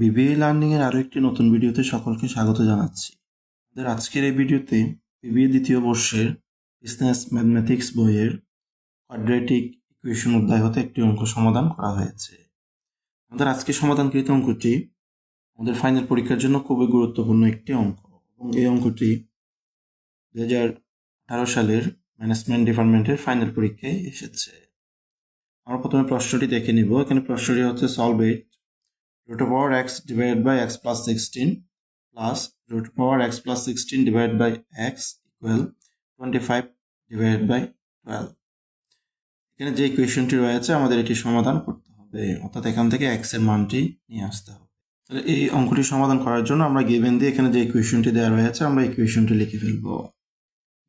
BBA লার্নিংয়ের আরও একটি নতুন ভিডিওতে সকলকে স্বাগত জানাচ্ছি আমাদের আজকের এই ভিডিওতে বিবিএ দ্বিতীয় বর্ষের বিজনেস ম্যাথমেটিক্স বইয়ের কোয়াড্রেটিক ইকুয়েশন অধ্যায় হতে একটি অঙ্ক সমাধান করা হয়েছে আমাদের আজকে সমাধানকৃত অঙ্কটি আমাদের ফাইনাল পরীক্ষার জন্য খুবই গুরুত্বপূর্ণ একটি অঙ্ক এবং এই অঙ্কটি দু আঠারো সালের ম্যানেজমেন্ট ডিপার্টমেন্টের ফাইনাল পরীক্ষায় এসেছে আমরা প্রথমে প্রশ্নটি দেখে নিব এখানে প্রশ্নটি হচ্ছে সলভেট root of power x divided by x plus 16 plus root power x plus 16 divided by x equal 25 divided by 12 এখানে যে ইকুয়েশনটি রয়েছে আমাদের এটি সমাধান করতে হবে অর্থাৎ এখান থেকে এক্স এর মানটি নিয়ে আসতে হবে তাহলে এই অঙ্কটি সমাধান করার জন্য আমরা গিভেন দিয়ে এখানে যে ইকুয়েশনটি দেওয়া রয়েছে আমরা ইকুয়েশনটি লিখে ফেলব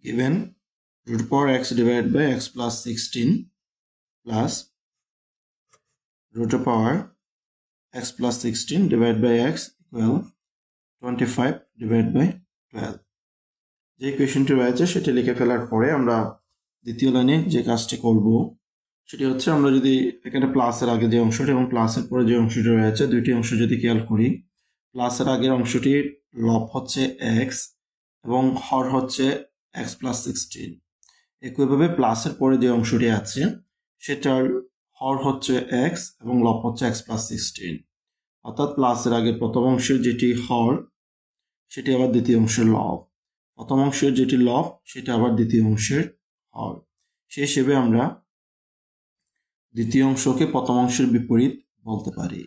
given root power x divided by x plus 16 plus root power x plus 16 divided by x equal 25 divided by 12 যে ইকুয়েশনটি রয়েছে সেটি লিখে ফেলার পরে আমরা দ্বিতীয় লাইনে যে কাজটি করব সেটি হচ্ছে আমরা যদি এখানে প্লাসের আগে যে অংশটি এবং প্লাসের পরে যে অংশটি রয়েছে দুইটি অংশ যদি খেয়াল করি প্লাসের আগের অংশটি লব হচ্ছে এক্স এবং হর হচ্ছে এক্স প্লাস সিক্সটিন একইভাবে প্লাসের পরে যে অংশটি আছে সেটার হর হচ্ছে এক্স এবং লব হচ্ছে এক্স প্লাস সিক্সটিন অর্থাৎ প্লাসের আগে প্রথম অংশের যেটি হর সেটি আবার দ্বিতীয় অংশের লব প্রথম অংশের যেটি লব সেটা আবার দ্বিতীয় অংশের হর সে হিসেবে আমরা দ্বিতীয় অংশকে প্রথম অংশের বিপরীত বলতে পারি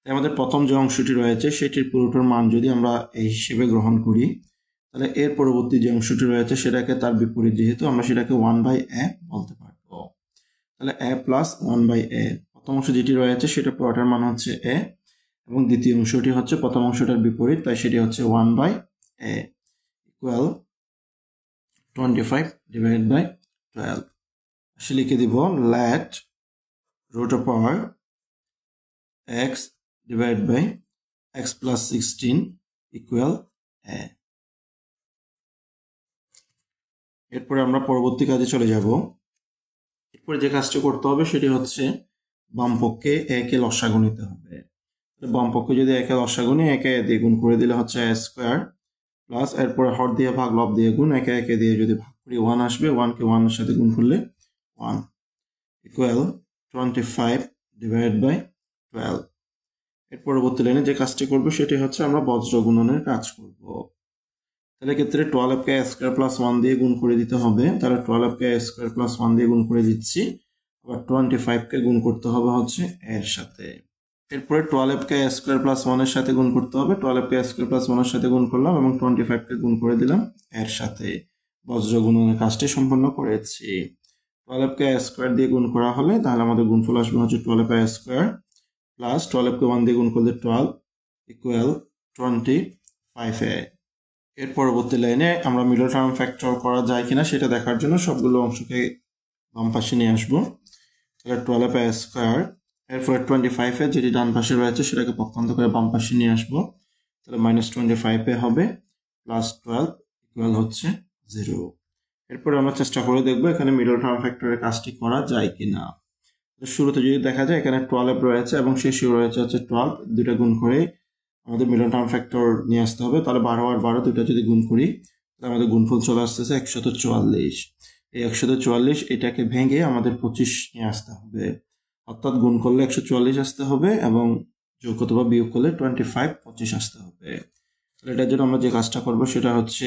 তাই আমাদের প্রথম যে অংশটি রয়েছে সেটির পুরোটার মান যদি আমরা এই হিসেবে গ্রহণ করি তাহলে এর পরবর্তী যে অংশটি রয়েছে সেটাকে তার বিপরীত যেহেতু আমরা সেটাকে ওয়ান বাই এ বলতে পারি তাহলে a plus one by a প্রথম অংশ যেটি রয়েছে সেটা পুরোটার মান হচ্ছে এ এবং দ্বিতীয় অংশটি হচ্ছে প্রথম অংশটার বিপরীত তাই সেটি হচ্ছে one by a equal twenty five divide by twelve সে লিখে দিব ল্যাট root power x divide by x plus sixteen equal a এরপরে আমরা পরবর্তী কাজে চলে যাব এরপরে যে কাজটি করতে হবে সেটি হচ্ছে বামপক্ষে একে লসাগু নিতে হবে বামপক্ষে যদি একে লসাগু নিয়ে একে দিয়ে গুণ করে দিলে হচ্ছে স্কোয়ার প্লাস এরপরে হর দিয়ে ভাগ লব দিয়ে গুণ একে একে দিয়ে যদি ভাগ করি ওয়ান আসবে ওয়ানকে ওয়ানের সাথে গুণ করলে one equal twenty five divide by twelve এর পরবর্তী লাইনে যে কাজটি করবো সেটি হচ্ছে আমরা বজ্র গুণনের কাজ করবো তাহলে ক্ষেত্রে টুয়েলভ কে স্কোয়ার প্লাস ওয়ান দিয়ে গুণ করে দিতে হবে তাহলে টুয়েলভ কে স্কোয়ার প্লাস ওয়ান দিয়ে গুণ করে দিচ্ছি আবার টোয়েন্টি ফাইভকে গুণ করতে হবে হচ্ছে এর সাথে এরপরে টুয়েলভ কে স্কোয়ার প্লাস ওয়ানের সাথে গুণ করতে হবে টুয়েলভ কে স্কোয়ার প্লাস ওয়ানের সাথে গুণ করলাম এবং টোয়েন্টি ফাইভকে গুণ করে দিলাম এর সাথে বজ্র গুণনের কাজটি সম্পন্ন করেছি টুয়েলভ কে স্কোয়ার দিয়ে গুণ করা হলে তাহলে আমাদের গুণফল আসবে হচ্ছে টুয়েলভ কে স্কোয়ার প্লাস টুয়েলভ কে ওয়ান দিয়ে গুণ করলে twelve equal twenty five a এর পরবর্তী লাইনে আমরা মিডল টার্ম ফ্যাক্টর করা যায় কিনা সেটা দেখার জন্য সবগুলো অংশকে বাম পাশে নিয়ে আসবো তাহলে টুয়েলভ এ স্কোয়ার এরপরে টোয়েন্টি ফাইভে যেটি ডান পাশে রয়েছে সেটাকে পক্ষান্ত করে বাম পাশে নিয়ে আসবো তাহলে মাইনাস টোয়েন্টি ফাইভে হবে প্লাস টুয়েলভ টুয়েলভ হচ্ছে জিরো এরপরে আমরা চেষ্টা করে দেখবো এখানে মিডল টার্ম ফ্যাক্টরের কাজটি করা যায় কি না শুরুতে যদি দেখা যায় এখানে টুয়েলভ রয়েছে এবং শেষেও রয়েছে হচ্ছে টুয়েলভ দুটা গুণ করে আমাদের মিলন টার্ম ফ্যাক্টর নিয়ে আসতে হবে তাহলে বারো আর বারো দুটা যদি গুণ করি তাহলে আমাদের গুণফল চলে আসতেছে একশত চুয়াল্লিশ এই একশত চুয়াল্লিশ এটাকে ভেঙে আমাদের পঁচিশ নিয়ে আসতে হবে অর্থাৎ গুণ করলে একশো চুয়াল্লিশ আসতে হবে এবং যোগ অথবা বিয়োগ করলে টোয়েন্টি ফাইভ পঁচিশ আসতে হবে তাহলে এটার জন্য আমরা যে কাজটা করবো সেটা হচ্ছে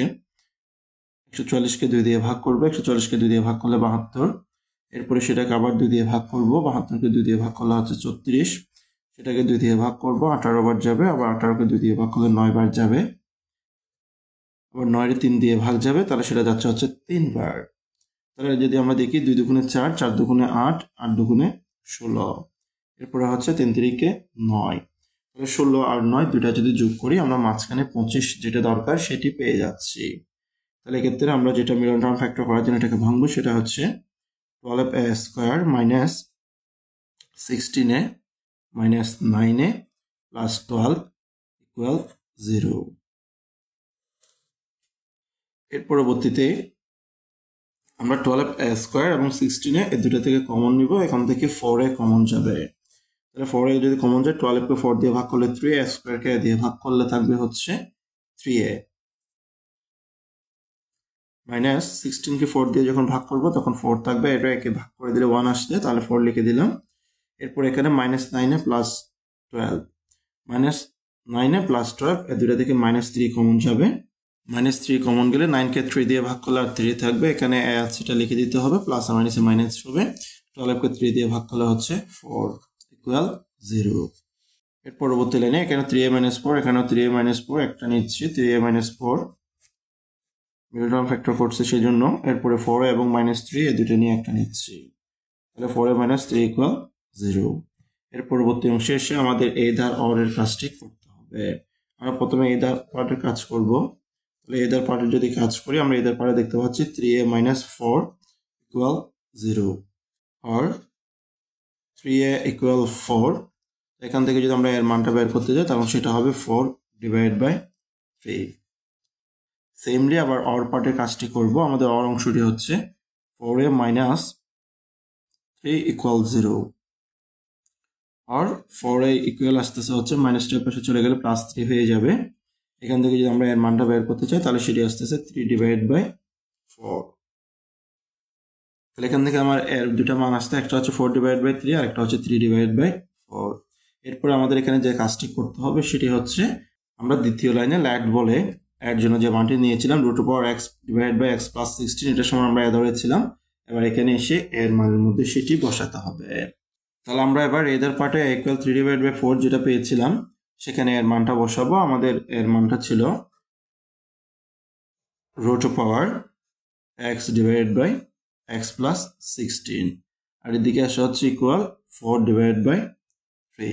একশো চুয়াল্লিশকে দুই দিয়ে ভাগ করবো একশো চুয়াল্লিশকে দুই দিয়ে ভাগ করলে বাহাত্তর এরপরে সেটাকে আবার দুই দিয়ে ভাগ করবো বাহাত্তরকে দুই দিয়ে ভাগ করলে হচ্ছে চত্রিশ সেটাকে দুই দিয়ে ভাগ করব আঠারো বার যাবে আবার আঠারোকে দুই দিয়ে ভাগ করলে নয় বার যাবে আবার নয়ের তিন দিয়ে ভাগ যাবে তাহলে সেটা যাচ্ছে হচ্ছে তিনবার তাহলে যদি আমরা দেখি দুই দুগুণে চার চার দুগুণে আট আট দুগুণে ষোলো এরপরে হচ্ছে তিন তিরিকে নয় তাহলে ষোলো আর নয় দুইটা যদি যোগ করি আমরা মাঝখানে পঁচিশ যেটা দরকার সেটি পেয়ে যাচ্ছি তাহলে এক্ষেত্রে আমরা যেটা মিলন টার্ম ফ্যাক্টর করার জন্য এটাকে ভাঙবো সেটা হচ্ছে টুয়েলভ এ স্কোয়ার মাইনাস সিক্সটিনে minus nine a plus twelve equal zero এর পরবর্তীতে আমরা টুয়েলভ স্কোয়ার এবং সিক্সটিনে এ দুটো থেকে কমন নিব এখান থেকে ফোর এ কমন যাবে তাহলে ফোরে যদি কমন যায় টুয়েলভকে ফোর দিয়ে ভাগ করলে থ্রি এ স্কোয়ারকে দিয়ে ভাগ করলে থাকবে হচ্ছে থ্রি এ মাইনাস সিক্সটিনকে ফোর দিয়ে যখন ভাগ করবো তখন ফোর থাকবে এটা একে ভাগ করে দিলে ওয়ান আসছে তাহলে ফোর লিখে দিলাম এরপর এখানে মাইনাস নাইনে প্লাস টুয়েলভ মাইনাস নাইনে প্লাস টুয়েলভ এ দুটা থেকে মাইনাস থ্রি কমন যাবে মাইনাস থ্রি কমন গেলে নাইনকে থ্রি দিয়ে ভাগ করলে আর থ্রি থাকবে এখানে সেটা লিখে দিতে হবে প্লাস আর মাইনাসে মাইনাস হবে টুয়েলভকে থ্রি দিয়ে ভাগ করলে হচ্ছে ফোর ইকুয়াল জিরো এর পরবর্তী লাইনে এখানে থ্রি এ মাইনাস ফোর এখানেও থ্রি এ মাইনাস ফোর একটা নিচ্ছি three a minus four middle term factor করছে সেই জন্য এরপরে ফোর এবং মাইনাস থ্রি এ দুটো নিয়ে একটা নিচ্ছি তাহলে four a minus three equal zero এর পরবর্তী অংশে এসে আমাদের এই ধার অরের কাজটি করতে হবে আমরা প্রথমে এই ধার পার্টের কাজ করব তাহলে এই ধার পার্টের যদি কাজ করি আমরা এই ধার পার্টে দেখতে পাচ্ছি three a minus four equal zero আর থ্রি এ ইকুয়াল ফোর এখান থেকে যদি আমরা এর মানটা বের করতে যাই তখন সেটা হবে ফোর ডিভাইড বাই থ্রি সেমলি আবার অর পার্টের কাজটি করব আমাদের অর অংশটি হচ্ছে four a minus three equal zero আর ফর ইকুয়াল আসতেছে হচ্ছে মাইনাস টু পাশে চলে গেলে প্লাস থ্রি হয়ে যাবে এখান থেকে যদি আমরা এর মানটা বের করতে চাই তাহলে সেটি আসতেছে থ্রি ডিভাইড বাই ফোর তাহলে এখান থেকে আমার এর দুটা মান আসতে একটা হচ্ছে ফোর ডিভাইড বাই থ্রি আর একটা হচ্ছে থ্রি ডিভাইড বাই ফোর এরপরে আমাদের এখানে যে কাজটি করতে হবে সেটি হচ্ছে আমরা দ্বিতীয় লাইনে ল্যাট বলে এর জন্য যে মানটি নিয়েছিলাম root power x divide by x plus sixteen এটার সময় আমরা ধরেছিলাম এবার এখানে এসে এর মানের মধ্যে সেটি বসাতে হবে তাহলে আমরা এবার এদের পার্টে equal three divide by four যেটা পেয়েছিলাম সেখানে এর মানটা বসাবো আমাদের এর মানটা ছিল root power x divide by x plus sixteen আর এদিকে আসা হচ্ছে equal four divide by three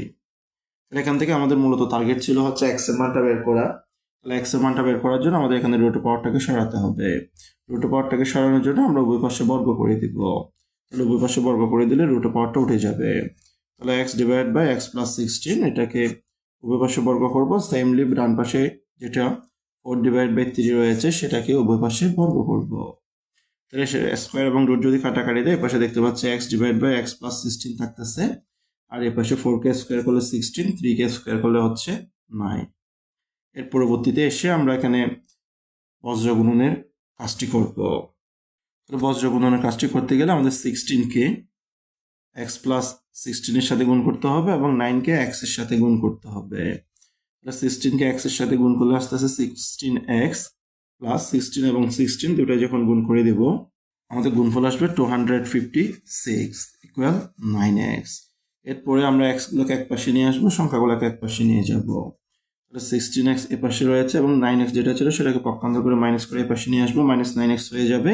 তাহলে এখান থেকে আমাদের মূলত টার্গেট ছিল হচ্ছে এক্স এর মানটা বের করা তাহলে এক্স এর মানটা বের করার জন্য আমাদের এখানে রোটো পাওয়ারটাকে সরাতে হবে রোটো পাওয়ারটাকে সরানোর জন্য আমরা উভয় পাশে বর্গ করে দিব তাহলে পাশে বর্গ করে দিলে রুট পাওয়ারটা উঠে যাবে তাহলে x divide by x plus sixteen এটাকে উভয় পাশে বর্গ করবো সেমলি ডান পাশে যেটা ফোর ডিভাইড বাই থ্রি রয়েছে সেটাকে উভয় পাশে বর্গ করব তাহলে স্কোয়ার এবং রুট যদি কাটাকাটি দেয় এপাশে দেখতে পাচ্ছি x divide by x plus sixteen থাকতেছে আর এপাশে ফোর কে স্কোয়ার করলে সিক্সটিন থ্রি কে স্কোয়ার করলে হচ্ছে নাইন এর পরবর্তীতে এসে আমরা এখানে বজ্রগুণনের কাজটি করবো বজ্র গুণনের কাজটি করতে গেলে আমাদের সিক্সটিনকে এক্স প্লাস সিক্সটিনের সাথে গুণ করতে হবে এবং নাইনকে এক্সের সাথে গুণ করতে হবে তাহলে সিক্সটিনকে এক্সের সাথে গুণ করলে আসতে আসে সিক্সটিন এক্স প্লাস সিক্সটিন এবং সিক্সটিন দুটাই যখন গুণ করে দেব আমাদের গুণফল আসবে two hundred fifty six equal nine x এরপরে আমরা এক্সগুলোকে এক পাশে নিয়ে আসবো সংখ্যাগুলোকে এক পাশে নিয়ে যাব তাহলে সিক্সটিন এক্স এপাশে রয়েছে এবং নাইন এক্স যেটা ছিল সেটাকে পক্ষান্তর করে মাইনাস করে এপাশে নিয়ে আসবো মাইনাস নাইন এক্স হয়ে যাবে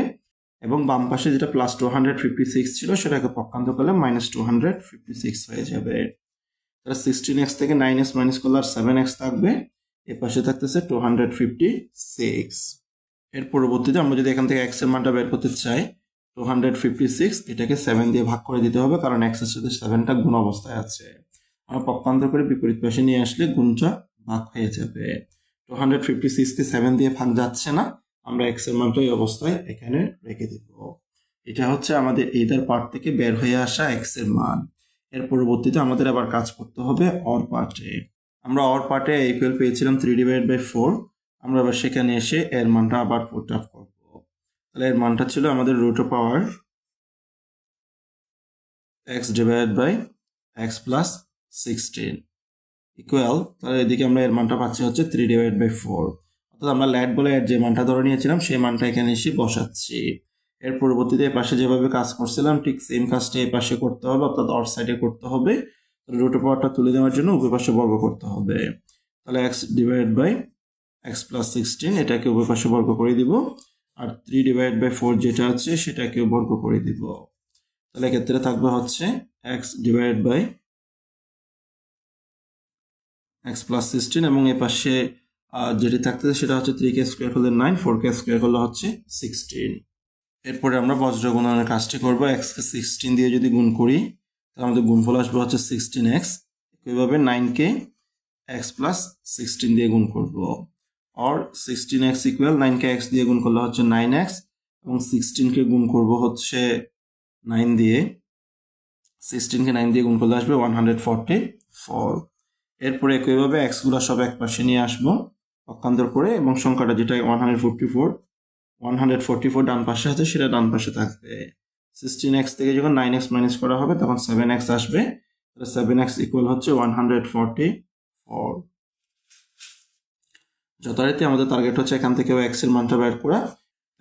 এবং বাম পাশে যেটা plus two hundred fifty six ছিল সেটাকে পক্ষান্ত করলে minus two hundred fifty six হয়ে যাবে তারা সিক্সটিন এক্স থেকে নাইন এক্স মাইনাস করলে আর সেভেন এক্স থাকবে এ পাশে থাকতেছে টু হান্ড্রেড ফিফটি সিক্স এর পরবর্তীতে আমরা যদি এখান থেকে এক্স এর মানটা বের করতে চাই টু হান্ড্রেড ফিফটি সিক্স এটাকে সেভেন দিয়ে ভাগ করে দিতে হবে কারণ এক্সের সাথে সেভেনটা গুণ অবস্থায় আছে আমরা পক্ষান্ত করে বিপরীত পাশে নিয়ে আসলে গুণটা ভাগ হয়ে যাবে টু হান্ড্রেড ফিফটি সিক্সকে সেভেন দিয়ে ভাগ যাচ্ছে না আমরা এক্স এর মানটা এই অবস্থায় এখানে রেখে দিব এটা হচ্ছে আমাদের এইদার পার্ট থেকে বের হয়ে আসা এক্স এর মান এর পরবর্তীতে আমাদের আবার কাজ করতে হবে অর পার্টে আমরা অর পার্টে ইকুয়াল পেয়েছিলাম থ্রি ডিভাইড বাই ফোর আমরা আবার সেখানে এসে এর মানটা আবার পুট আপ করব তাহলে এর মানটা ছিল আমাদের root power x divide by x plus sixteen equal তাহলে এদিকে আমরা এর মানটা পাচ্ছি হচ্ছে থ্রি ডিভাইড বাই ফোর অর্থাৎ আমরা ল্যাড বলে যে মানটা ধরে নিয়েছিলাম সেই মানটা এখানে এসে বসাচ্ছি এর পরবর্তীতে পাশে যেভাবে কাজ করছিলাম ঠিক সেম কাজটা এ পাশে করতে হবে অর্থাৎ অর সাইডে করতে হবে রুটের পাওয়ারটা তুলে দেওয়ার জন্য উপর পাশে বর্গ করতে হবে তাহলে x divide by x plus sixteen এটাকে উপর পাশে বর্গ করে দিব আর থ্রি ডিভাইড বাই ফোর যেটা আছে সেটাকেও বর্গ করে দিব তাহলে ক্ষেত্রে থাকবে হচ্ছে x divide by x plus sixteen এবং এ পাশে আর যেটি থাকতে সেটা হচ্ছে থ্রি কে স্কোয়ার হলে নাইন ফোর কে স্কোয়ার হলে হচ্ছে সিক্সটিন এরপরে আমরা বজ্র গুণনের কাজটি করবো কে সিক্সটিন দিয়ে যদি গুণ করি তাহলে আমাদের গুণফল আসবে হচ্ছে সিক্সটিন এক্স একইভাবে কে এক্স প্লাস সিক্সটিন দিয়ে গুণ করবো অর সিক্সটিন এক্স ইকুয়াল নাইনকে এক্স দিয়ে গুণ করলে হচ্ছে নাইন এক্স এবং সিক্সটিনকে গুণ করব হচ্ছে নাইন দিয়ে সিক্সটিনকে নাইন দিয়ে গুণ করলে আসবে ওয়ান হান্ড্রেড ফোরটি ফোর এরপরে একইভাবে এক্সগুলো সব এক পাশে নিয়ে আসবো পক্ষান্তর করে এবং সংখ্যাটা যেটা one hundred forty four one hundred forty four ডান পাশে আছে সেটা ডান পাশে থাকবে সিক্সটিন এক্স থেকে যখন নাইন এক্স মাইনাস করা হবে তখন সেভেন এক্স আসবে তাহলে সেভেন এক্স ইকুয়াল হচ্ছে ওয়ান হান্ড্রেড ফোরটি ফোর যথারীতি আমাদের টার্গেট হচ্ছে এখান থেকে এক্স এর মানটা বের করা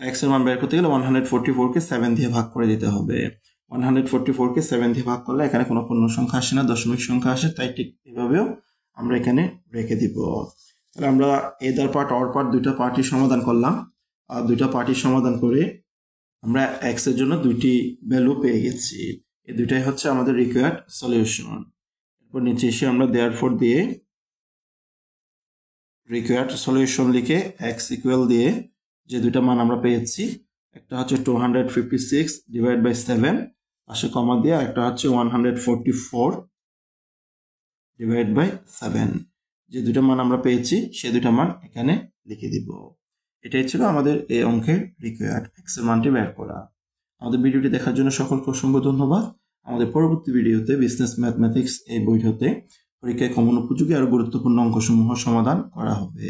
এক্স এর মান বের করতে গেলে ওয়ান হান্ড্রেড ফোরটি ফোরকে সেভেন দিয়ে ভাগ করে দিতে হবে ওয়ান হান্ড্রেড ফোরটি ফোরকে সেভেন দিয়ে ভাগ করলে এখানে কোনো পূর্ণ সংখ্যা আসে না দশমিক সংখ্যা আসে তাই ঠিক এভাবেও আমরা এখানে রেখে দিব তাহলে আমরা এদার পার্ট অর পার্ট দুইটা পার্টির সমাধান করলাম আর দুইটা পার্টির সমাধান করে আমরা এক্সের জন্য দুইটি ভ্যালু পেয়ে গেছি এই দুইটাই হচ্ছে আমাদের রিকোয়ার্ড সলিউশন এরপর নিচে এসে আমরা দেয়ার ফোর দিয়ে রিকোয়ার্ড সলিউশন লিখে এক্স ইকুয়াল দিয়ে যে দুইটা মান আমরা পেয়েছি একটা হচ্ছে two hundred fifty six divide by seven আসে কমা দিয়ে আর একটা হচ্ছে one hundred forty four divide by seven যে দুটো মান আমরা পেয়েছি সে দুটো মান এখানে লিখে দিব এটাই ছিল আমাদের এই অঙ্কের রিকোয়ার্ড এক্সের মানটি বের করা আমাদের ভিডিওটি দেখার জন্য সকলকে অসংখ্য ধন্যবাদ আমাদের পরবর্তী ভিডিওতে বিজনেস ম্যাথমেটিক্স এই বইটাতে পরীক্ষায় কমন উপযোগী আর গুরুত্বপূর্ণ অঙ্কসমূহ সমাধান করা হবে